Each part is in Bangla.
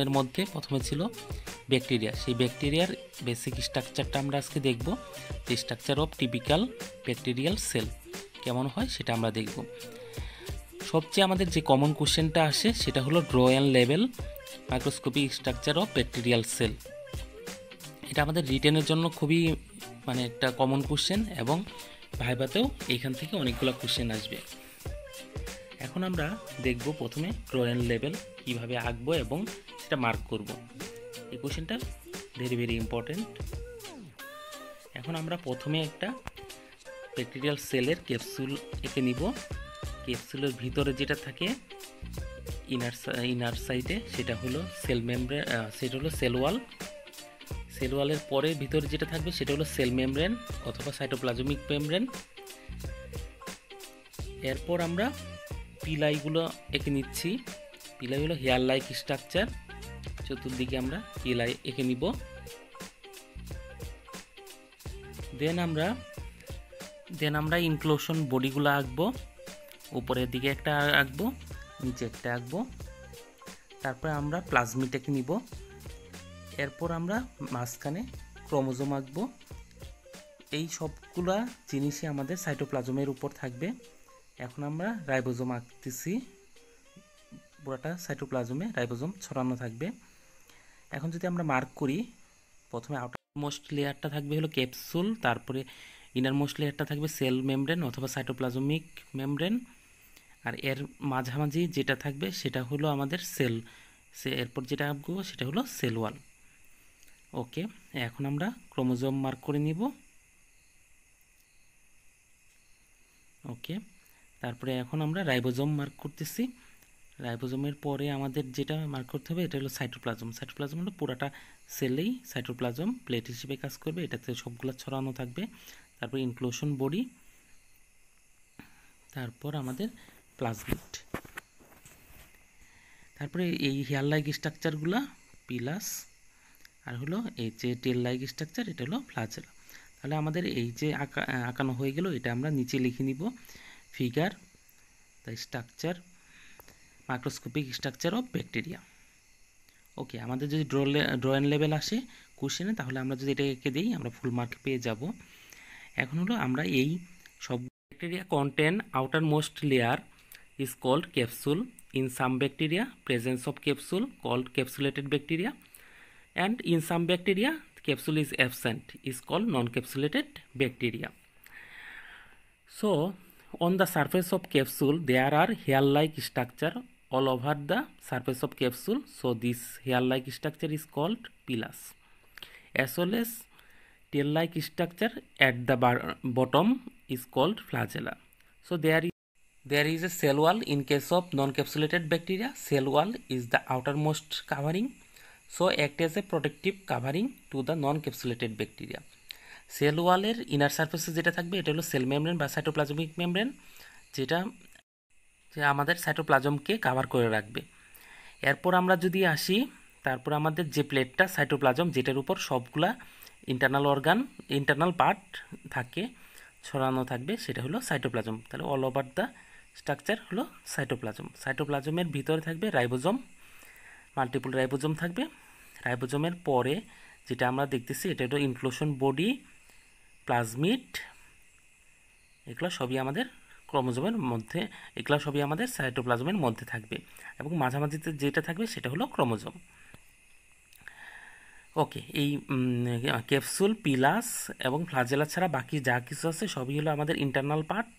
প্রথমের মধ্যে প্রথমে ছিল ব্যাকটেরিয়া সেই ব্যাকটেরিয়ার বেসিক স্ট্রাকচারটা আমরা আজকে দেখব যে structure of typical bacterial cell কেমন হয় সেটা আমরা দেখব সবচেয়ে আমাদের যে কমন কোশ্চেনটা আসে সেটা হলো ড্র অ্যান্ড লেভেল microscopic structure of bacterial cell এটা আমাদের রিটেনের জন্য খুবই মানে একটা কমন কোশ্চেন এবং ভাইভাতেও এইখান থেকে অনেকগুলো কোশ্চেন আসবে এখন আমরা দেখব প্রথমে ক্লোরেন লেভেল কিভাবে আঁকবো এবং এক্সট্রা মার্ক করব এই কোয়েশ্চেনটা ভেরি ভেরি ইম্পর্টেন্ট এখন আমরা প্রথমে একটা ব্যাকটেরিয়াল সেলের ক্যাপসুল এঁকে নিব ক্যাপসুলের ভিতরে যেটা থাকে ইনার ইনার সাইডে সেটা হলো সেল মেমব্রেন সেটা হলো সেল ওয়াল সেল ওয়ালের পরে ভিতরে যেটা থাকবে সেটা হলো সেল মেমব্রেন অথবা সাইটোপ্লাজমিক মেমব্রেন এরপর আমরা পিলাইগুলো এঁকে নিচ্ছি পিলাইগুলো হেয়ার লাইক স্ট্রাকচার চতুর্দিকে আমরা কিলাই এঁকে নিব দেন আমরা দেন আমরা ইনক্লোশন বডিগুলো আঁকবো উপরের দিকে একটা আঁকবো নিচে একটা আঁকবো তারপরে আমরা প্লাজমিটাকে নিব এরপর আমরা মাঝখানে ক্রোমোজোম আঁকবো এই সবগুলা জিনিসই আমাদের সাইটোপ্লাজমের উপর থাকবে এখন আমরা রাইবোজোম আঁকতেছি পুরোটা সাইটোপ্লাজমে রাইবোজোম ছড়ানো থাকবে এখন যদি আমরা মার্ক করি প্রথমে আউটার মোস্ট লেয়ারটা থাকবে হলো ক্যাপসুল তারপরে ইনার মোস্ট লেয়ারটা থাকবে সেল মেমব্রেন অথবা সাইটোপ্লাজমিক মেমব্রেন আর এর মাঝামাঝি যেটা থাকবে সেটা হলো আমাদের সেল সে এরপর যেটা আঁকবো সেটা হলো সেল ওয়াল ওকে এখন আমরা ক্রোমোজোম মার্ক করে নিব ওকে তারপরে এখন আমরা রাইবোজোম মার্ক করতেছি রাইবোজোমের পরে আমাদের যেটা মার্ক করতে হবে এটা হলো সাইটোপ্লাজম সাইটোপ্লাজম হলো পুরাটা সেলেই সাইটোপ্লাজম প্লেট হিসেবে কাজ করবে এটাতে সবগুলো ছড়ানো থাকবে তারপর ইনক্লোশন বডি তারপর আমাদের প্লাজমিট তারপরে এই হেয়ার লাইক স্ট্রাকচারগুলো পিলাস আর হলো এই যে টেল লাইক স্ট্রাকচার এটা হলো ফ্লাজেল তাহলে আমাদের এই যে আঁকা আঁকানো হয়ে গেল এটা আমরা নিচে লিখে নিব ফিগার তাই structure microscopic structure of bacteria okay আমাদের যদি ড্র ড্রয়িং লেভেল আসে কোশ্চেনে তাহলে আমরা যদি এটা এঁকে দিই আমরা ফুল মার্ক পেয়ে যাব এখন হলো আমরা এই সব bacteria contain outermost layer is called capsule in some bacteria presence of capsule called capsulated bacteria and in some bacteria capsule is absent is called non capsulated bacteria so on the surface of capsule there are hair like structure all over the surface of capsule so this hair like structure is called pilus as well as tail like structure at the bottom is called flagella so there is there is a cell wall in case of non-capsulated bacteria cell wall is the outermost covering so act as a protective covering to the non-capsulated bacteria cell wall cell ওয়ালের ইনার সারফেসে যেটা থাকবে এটা হলো সেল মেমব্রেন বা সাইটোপ্লাজমিক মেমব্রেন যেটা যে আমাদের সাইটোপ্লাজমকে কাভার করে রাখবে এরপর আমরা যদি আসি তারপর আমাদের যে প্লেটটা সাইটোপ্লাজম যেটার উপর সবগুলা ইন্টারনাল অর্গান ইন্টারনাল পার্ট থাকে ছড়ানো থাকবে সেটা হলো সাইটোপ্লাজম তাহলে অল ওভার দ্য স্ট্রাকচার হলো সাইটোপ্লাজম সাইটোপ্লাজমের ভিতরে থাকবে রাইবোজম মাল্টিপল রাইবোজম থাকবে রাইবোজমের পরে যেটা আমরা দেখতেছি এটা হলো ইনক্লোশন বডি প্লাজমিড এগুলো সবই আমাদের ক্রোমোজোমের মধ্যে এগুলো সবই আমাদের সাইটোপ্লাজমের মধ্যে থাকবে এবং মাঝামাঝিতে যেটা থাকবে সেটা হলো ক্রোমোজোম ওকে এই ক্যাপসুল পিলাস এবং ফ্লাজেলা ছাড়া বাকি যা কিছু আছে সবই হলো আমাদের ইন্টারনাল পার্ট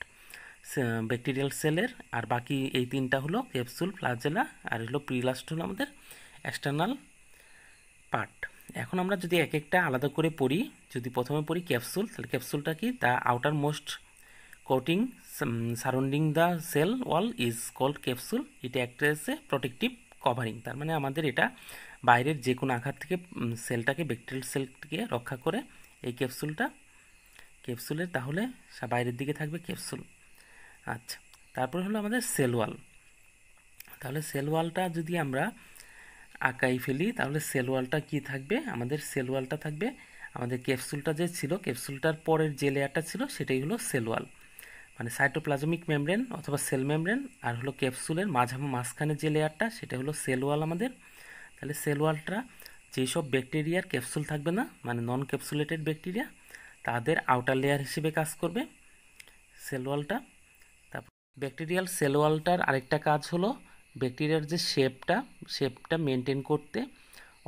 ব্যাকটেরিয়াল সেলের আর বাকি এই তিনটা হলো ক্যাপসুল ফ্লাজেলা আর হলো পিলাসটা হলো আমাদের এক্সটার্নাল পার্ট এখন আমরা যদি এক একটা আলাদা করে পড়ি যদি প্রথমে পড়ি ক্যাপসুল তাহলে ক্যাপসুলটা কি তা outermost coating surrounding the cell wall is called capsule এটা একটা হচ্ছে প্রোটেকটিভ কভারিং তার মানে আমাদের এটা বাইরের যে কোনো আঘাত থেকে সেলটাকে ব্যাকটেরিয়াল সেলটিকে রক্ষা করে এই ক্যাপসুলটা ক্যাপসুলের তাহলে বাইরের দিকে থাকবে ক্যাপসুল আচ্ছা তারপরে হলো আমাদের সেল ওয়াল তাহলে সেল ওয়ালটা যদি আমরা আঁকাই ফেলি তাহলে সেল ওয়ালটা কী থাকবে আমাদের সেল ওয়ালটা থাকবে আমাদের ক্যাপসুলটা যে ছিল ক্যাপসুলটার পরের যে লেয়ারটা ছিল সেটাই হলো সেল ওয়াল মানে সাইটোপ্লাজমিক মেমব্রেন অথবা সেল মেমব্রেন আর হলো ক্যাপসুলের মাঝা মাঝখানে যে লেয়ারটা সেটা হলো সেল ওয়াল আমাদের তাহলে সেল ওয়ালটা যেসব ব্যাকটেরিয়ার ক্যাপসুল থাকবে না মানে নন ক্যাপসুলেটেড ব্যাকটেরিয়া তাদের আউটার লেয়ার হিসেবে কাজ করবে সেল ওয়ালটা তারপর ব্যাকটেরিয়াল সেল ওয়ালটার আরেকটা কাজ হলো ব্যাকটেরিয়ার যে শেপটা শেপটা মেনটেন করতে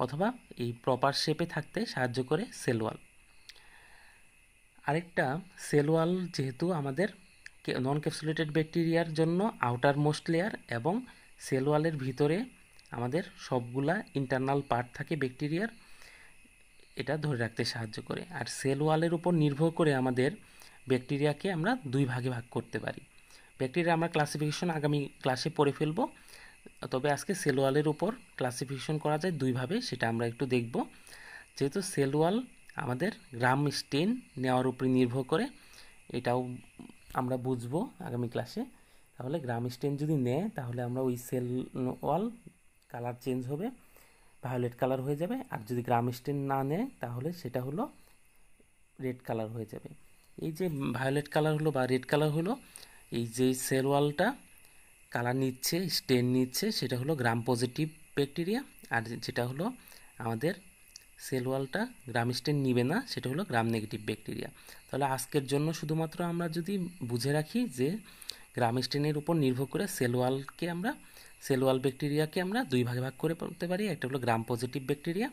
অথবা এই প্রপার শেপে থাকতে সাহায্য করে সেল ওয়াল আরেকটা সেল ওয়াল যেহেতু আমাদের নন ক্যাপসুলেটেড ব্যাকটেরিয়ার জন্য আউটার মোস্ট লেয়ার এবং সেল ওয়ালের ভিতরে আমাদের সবগুলা ইন্টারনাল পার্ট থাকে ব্যাকটেরিয়ার এটা ধরে রাখতে সাহায্য করে আর সেল ওয়ালের উপর নির্ভর করে আমাদের ব্যাকটেরিয়াকে আমরা দুই ভাগে ভাগ করতে পারি ব্যাকটেরিয়া আমরা ক্লাসিফিকেশন আগামী ক্লাসে পড়ে ফেলব তবে আজকে সেল ওয়ালের উপর ক্লাসিফিকেশন করা যায় দুইভাবে সেটা আমরা একটু দেখব যেহেতু সেল ওয়াল আমাদের গ্রাম স্টেন নেওয়ার উপরে নির্ভর করে এটাও আমরা বুঝবো আগামী ক্লাসে তাহলে গ্রাম স্টেন যদি নেয় তাহলে আমরা ওই সেল ওয়াল কালার চেঞ্জ হবে ভায়োলেট কালার হয়ে যাবে আর যদি গ্রাম স্টেন না নেয় তাহলে সেটা হলো রেড কালার হয়ে যাবে এই যে ভায়োলেট কালার হলো বা রেড কালার হলো এই যে সেল ওয়ালটা কালার নিচ্ছে স্টেন নিচ্ছে সেটা হলো গ্রাম পজিটিভ ব্যাকটেরিয়া আর যেটা হলো আমাদের সেল ওয়ালটা স্টেন নিবে না সেটা হলো গ্রাম নেগেটিভ ব্যাকটেরিয়া তাহলে আজকের জন্য শুধুমাত্র আমরা যদি বুঝে রাখি যে গ্রাম স্টেনের উপর নির্ভর করে সেল ওয়ালকে আমরা সেল ওয়াল ব্যাকটেরিয়াকে আমরা দুই ভাগে ভাগ করে পড়তে পারি একটা হলো গ্রাম পজিটিভ ব্যাকটেরিয়া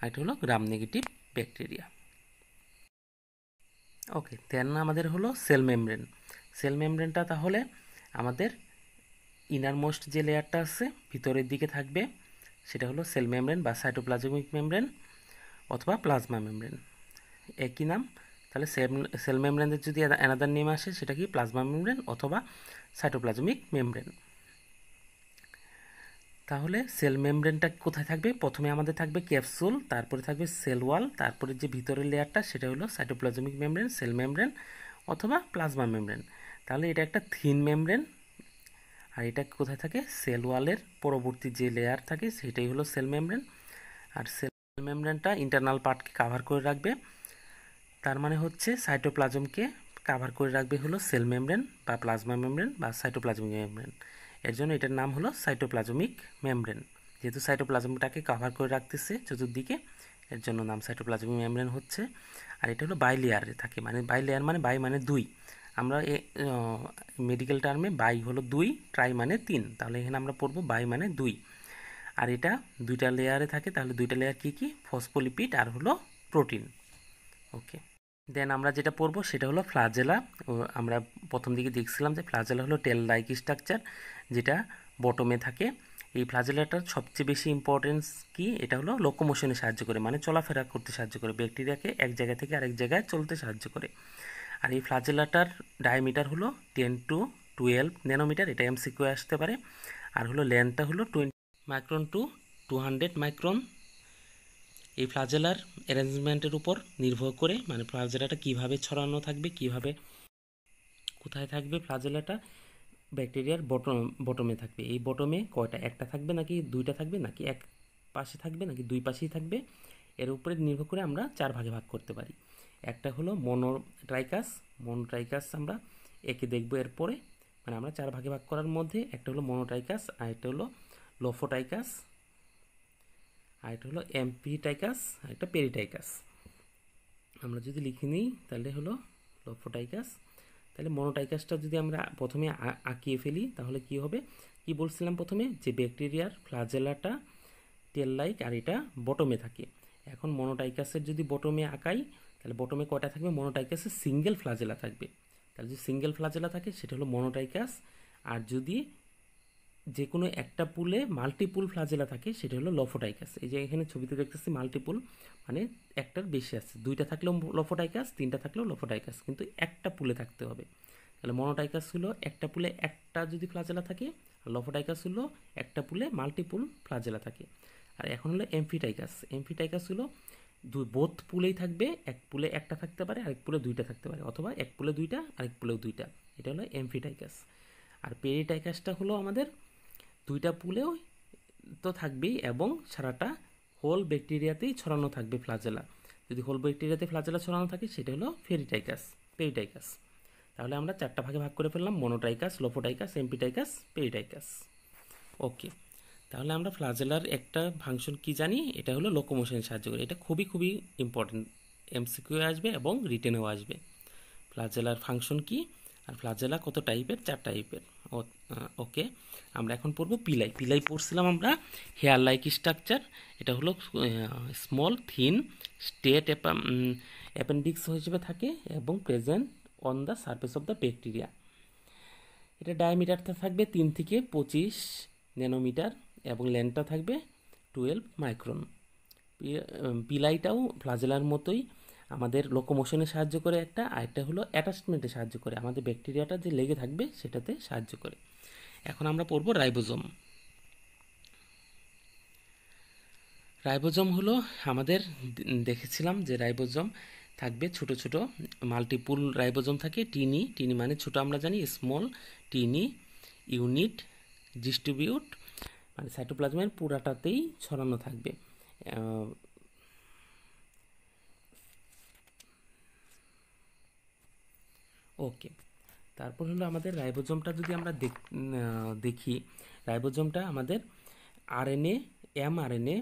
আর একটা হলো গ্রাম নেগেটিভ ব্যাকটেরিয়া ওকে দেন আমাদের হলো সেল মেমব্রেন সেল মেমব্রেনটা তাহলে আমাদের ইনার মোস্ট যে লেয়ারটা আছে ভিতরের দিকে থাকবে সেটা হলো সেল মেমব্রেন বা সাইটোপ্লাজমিক মেমব্রেন অথবা প্লাজমা মেমব্রেন একই নাম তাহলে সেল সেল মেমব্রেনের যদি অ্যানাদার নেম আসে সেটা কি প্লাজমা মেমব্রেন অথবা সাইটোপ্লাজমিক মেমব্রেন তাহলে সেল মেমব্রেনটা কোথায় থাকবে প্রথমে আমাদের থাকবে ক্যাপসুল তারপরে থাকবে সেল ওয়াল তারপরে যে ভিতরের লেয়ারটা সেটা হলো সাইটোপ্লাজমিক মেমব্রেন সেল মেমব্রেন অথবা প্লাজমা মেমব্রেন তাহলে এটা একটা থিন মেমব্রেন আর এটা কোথায় থাকে সেল ওয়ালের পরবর্তী যে লেয়ার থাকে সেটাই হলো সেল মেমব্রেন আর সেল মেমব্রেনটা ইন্টারনাল পার্টকে কাভার করে রাখবে তার মানে হচ্ছে সাইটোপ্লাজমকে কাভার করে রাখবে হলো সেল মেমব্রেন বা প্লাজমা মেমব্রেন বা সাইটোপ্লাজমিক মেমব্রেন এর জন্য এটার নাম হলো সাইটোপ্লাজমিক মেমব্রেন যেহেতু সাইটোপ্লাজমটাকে কাভার করে রাখতেছে চতুর্দিকে এর জন্য নাম সাইটোপ্লাজমিক মেমব্রেন হচ্ছে আর এটা হলো বাইলেয়ারে থাকে মানে বাইলেয়ার মানে বাই মানে দুই আমরা এ মেডিকেল টার্মে বাই হলো দুই ট্রাই মানে তিন তাহলে এখানে আমরা পড়বো বাই মানে দুই আর এটা দুইটা লেয়ারে থাকে তাহলে দুইটা লেয়ার কি কি ফসফোলিপিড আর হলো প্রোটিন ওকে দেন আমরা যেটা পড়ব সেটা হলো ফ্লাজেলা আমরা প্রথম দিকে দেখছিলাম যে ফ্লাজেলা হলো টেল লাইক স্ট্রাকচার যেটা বটমে থাকে এই ফ্লাজেলাটার সবচেয়ে বেশি ইম্পর্টেন্স কি এটা হলো লোকোমোশনে সাহায্য করে মানে চলাফেরা করতে সাহায্য করে ব্যাকটেরিয়াকে এক জায়গা থেকে আরেক জায়গায় চলতে সাহায্য করে আর এই ফ্লাজেলাটার ডায়ামিটার হলো টেন টু টুয়েলভ ন্যানোমিটার এটা এমসিকিউ আসতে পারে আর হলো লেন্থটা হলো twenty micron to two hundred micron এই ফ্লাজেলার অ্যারেঞ্জমেন্টের উপর নির্ভর করে মানে ফ্লাজেলাটা কিভাবে ছড়ানো থাকবে কিভাবে কোথায় থাকবে ফ্লাজেলাটা ব্যাকটেরিয়ার বটম বটমে থাকবে এই বটমে কয়টা একটা থাকবে নাকি দুইটা থাকবে নাকি এক পাশে থাকবে নাকি দুই পাশেই থাকবে এর উপরে নির্ভর করে আমরা চার ভাগে ভাগ করতে পারি একটা হলো মনোট্রাইকাস মনোট্রাইকাস আমরা একে দেখবো এরপরে মানে আমরা চার ভাগে ভাগ করার মধ্যে একটা হলো মনোট্রাইকাস আর একটা হলো লোফোটাইকাস আর একটা হলো এমপিটাইকাস আর একটা পেরিটাইকাস আমরা যদি লিখে নিই তাহলে হলো লোফোটাইকাস তাহলে মনোটাইকাসটা যদি আমরা প্রথমে আঁকিয়ে ফেলি তাহলে কি হবে কি বলছিলাম প্রথমে যে ব্যাকটেরিয়ার ফ্লাজেলাটা তেল লাইক আর এটা বটমে থাকে এখন মনোটাইকাসের যদি বটমে আঁকাই তাহলে বটমে কয়টা থাকবে মনোটাইকাসের সিঙ্গেল ফ্লাজেলা থাকবে তাহলে যদি সিঙ্গেল ফ্লাজেলা থাকে সেটা হলো মনোটাইকাস আর যদি যে কোনো একটা পুলে মাল্টিপুল ফ্লাজেলা থাকে সেটা হলো লফোটাইকাস এই যে এখানে ছবিতে দেখতেছি মাল্টিপুল মানে একটার বেশি আছে দুইটা থাকলেও লফোটাইকাস তিনটা থাকলেও লফোটাইকাস কিন্তু একটা পুলে থাকতে হবে তাহলে মনোটাইকাস হলো একটা পুলে একটা যদি ফ্লাজেলা থাকে আর লফোটাইকাস হলো একটা পুলে মাল্টিপুল ফ্লাজেলা থাকে আর এখন হলো এমফিটাইকাস এমফিটাইকাস হলো দুই বোধ পুলেই থাকবে এক পুলে একটা থাকতে পারে আরেক পুলে দুইটা থাকতে পারে অথবা এক পুলে দুইটা আরেক পুলেও দুইটা এটা হলো এমফিটাইকাস আর পেরিটাইকাসটা হলো আমাদের দুইটা পুলেও তো থাকবেই এবং সারাটা হোল ব্যাকটেরিয়াতেই ছড়ানো থাকবে ফ্লাজেলা যদি হোল ব্যাকটেরিয়াতে ফ্লাজেলা ছড়ানো থাকে সেটা হলো ফেরিটাইকাস পেরিটাইকাস তাহলে আমরা চারটা ভাগে ভাগ করে ফেললাম মনোটাইকাস লোফোটাইকাস এমপিটাইকাস পেরিটাইকাস ওকে তাহলে আমরা ফ্লাজেলার একটা ফাংশন কি জানি এটা হলো লোকোমোশনের সাহায্য করে এটা খুবই খুবই ইম্পর্টেন্ট এমসিকিউ আসবে এবং রিটেনও আসবে ফ্লাজেলার ফাংশন কি আর ফ্লাজেলা কত টাইপের চার টাইপের ওকে আমরা এখন পড়বো পিলাই পিলাই পড়ছিলাম আমরা হেয়ার লাইক স্ট্রাকচার এটা হলো স্মল থিন স্টেট অ্যাপেন্ডিক্স হিসেবে থাকে এবং present on the surface of the bacteria এটা ডায়ামিটারটা থাকবে তিন থেকে পঁচিশ ন্যানোমিটার এবং লেন্থটা থাকবে টুয়েলভ মাইক্রন পিলাইটাও ফ্লাজেলার মতোই আমাদের লোকোমোশনে সাহায্য করে একটা আরেকটা হলো অ্যাটাচমেন্টে সাহায্য করে আমাদের ব্যাকটেরিয়াটা যে লেগে থাকবে সেটাতে সাহায্য করে এখন আমরা পড়ব রাইবোজোম রাইবোজোম হলো আমাদের দেখেছিলাম যে রাইবোজোম থাকবে ছোট ছোট মাল্টিপুল রাইবোজোম থাকে টিনি টিনি মানে ছোট আমরা জানি স্মল টিনি ইউনিট ডিস্ট্রিবিউট মানে সাইটোপ্লাজমের পুরাটাতেই ছড়ানো থাকবে ওকে তারপর হলো আমাদের রাইবোজোমটা যদি আমরা দেখি রাইবোজোমটা আমাদের আরএনএ এমআরএনএ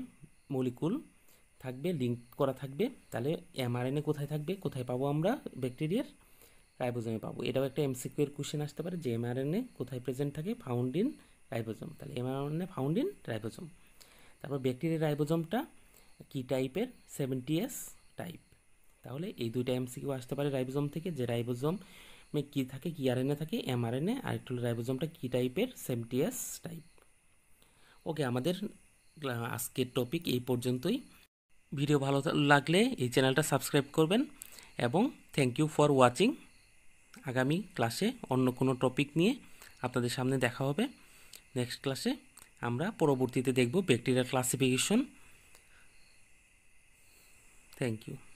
মলিকুল থাকবে লিঙ্ক করা থাকবে তাহলে এমআরএনএ কোথায় থাকবে কোথায় পাবো আমরা ব্যাকটেরিয়ার রাইবোজোমে পাবো এটাও একটা এমসিকিউ এর কোশ্চেন আসতে পারে যে এমআরএনএ কোথায় প্রেজেন্ট থাকে ফাউন্ড ইন রাইবোজোম তাহলে এমআরএনএ ফাউন্ড ইন রাইবোজোম তারপর ব্যাকটেরিয়ার রাইবোজোমটা কি টাইপের সেভেন্টি এস টাইপ তাহলে এই দুইটা এমসিকিউ আসতে পারে রাইবোজোম থেকে যে রাইবোজোম মে কি থাকে কি আরএনএ থাকে এমআরএনএ আর একটু রাইবোজমটা কী টাইপের সেমটিএস টাইপ ওকে আমাদের আজকের টপিক এই পর্যন্তই ভিডিও ভালো লাগলে এই চ্যানেলটা সাবস্ক্রাইব করবেন এবং থ্যাংক ইউ ফর ওয়াচিং আগামী ক্লাসে অন্য কোনো টপিক নিয়ে আপনাদের সামনে দেখা হবে নেক্সট ক্লাসে আমরা পরবর্তীতে দেখব ব্যাকটেরিয়া ক্লাসিফিকেশন থ্যাংক ইউ